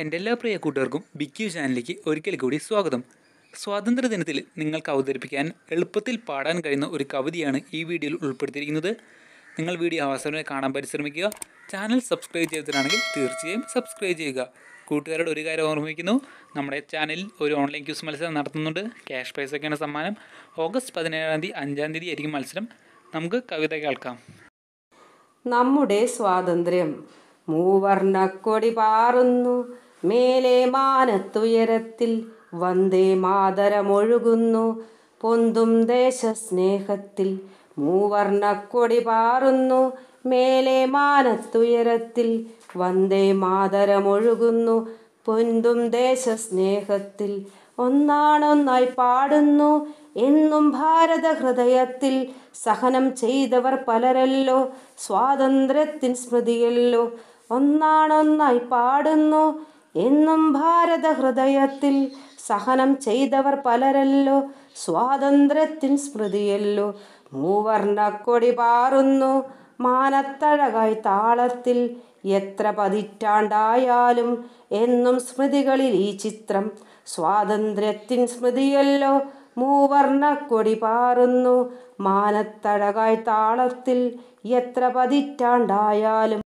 എൻ്റെ എല്ലാ പ്രിയ കൂട്ടുകാർക്കും ബിക്യു ചാനലിലേക്ക് ഒരിക്കൽ കൂടി സ്വാഗതം സ്വാതന്ത്ര്യദിനത്തിൽ നിങ്ങൾക്ക് അവതരിപ്പിക്കാൻ എളുപ്പത്തിൽ പാടാൻ കഴിയുന്ന ഒരു കവിതയാണ് ഈ വീഡിയോയിൽ ഉൾപ്പെടുത്തിയിരിക്കുന്നത് നിങ്ങൾ വീഡിയോ അവസാനം കാണാൻ പരിശ്രമിക്കുക ചാനൽ സബ്സ്ക്രൈബ് ചെയ്തിട്ടാണെങ്കിൽ തീർച്ചയായും സബ്സ്ക്രൈബ് ചെയ്യുക കൂട്ടുകാരോട് ഒരു കാര്യം ഓർമ്മിക്കുന്നു നമ്മുടെ ചാനലിൽ ഒരു ഓൺലൈൻ ക്യൂസ് മത്സരം നടത്തുന്നുണ്ട് ക്യാഷ് പ്രൈസൊക്കെയാണ് സമ്മാനം ഓഗസ്റ്റ് പതിനേഴാം തീയതി അഞ്ചാം തീയതി ആയിരിക്കും മത്സരം നമുക്ക് കവിത കേൾക്കാം നമ്മുടെ സ്വാതന്ത്ര്യം മൂവർണ്ണക്കൊടി പാറുന്നു മേലെ മാനത്തുയരത്തിൽ വന്ദേ മാതരമൊഴുകുന്നു പൊന്തും ദേശസ്നേഹത്തിൽ മൂവർണക്കൊടി പാറുന്നു മേലെ മാനത്തുയരത്തിൽ വന്ദേ മാതരമൊഴുകുന്നു പൊന്തും ദേശസ്നേഹത്തിൽ ഒന്നാണൊന്നായി പാടുന്നു എന്നും ഭാരത ഹൃദയത്തിൽ സഹനം ചെയ്തവർ പലരല്ലോ സ്വാതന്ത്ര്യത്തിൻ സ്മൃതിയല്ലോ ഒന്നാണൊന്നായി പാടുന്നു എന്നും ഭാരത ഹൃദയത്തിൽ സഹനം ചെയ്തവർ പലരല്ലോ സ്വാതന്ത്ര്യത്തിൻ സ്മൃതിയല്ലോ മൂവർണക്കൊടി പാറുന്നു മാനത്തഴകായി താളത്തിൽ എത്ര പതിറ്റാണ്ടായാലും എന്നും സ്മൃതികളിൽ ഈ ചിത്രം സ്വാതന്ത്ര്യത്തിൻ സ്മൃതിയല്ലോ മൂവർണക്കൊടി പാറുന്നു മാനത്തഴകായി താളത്തിൽ എത്ര പതിറ്റാണ്ടായാലും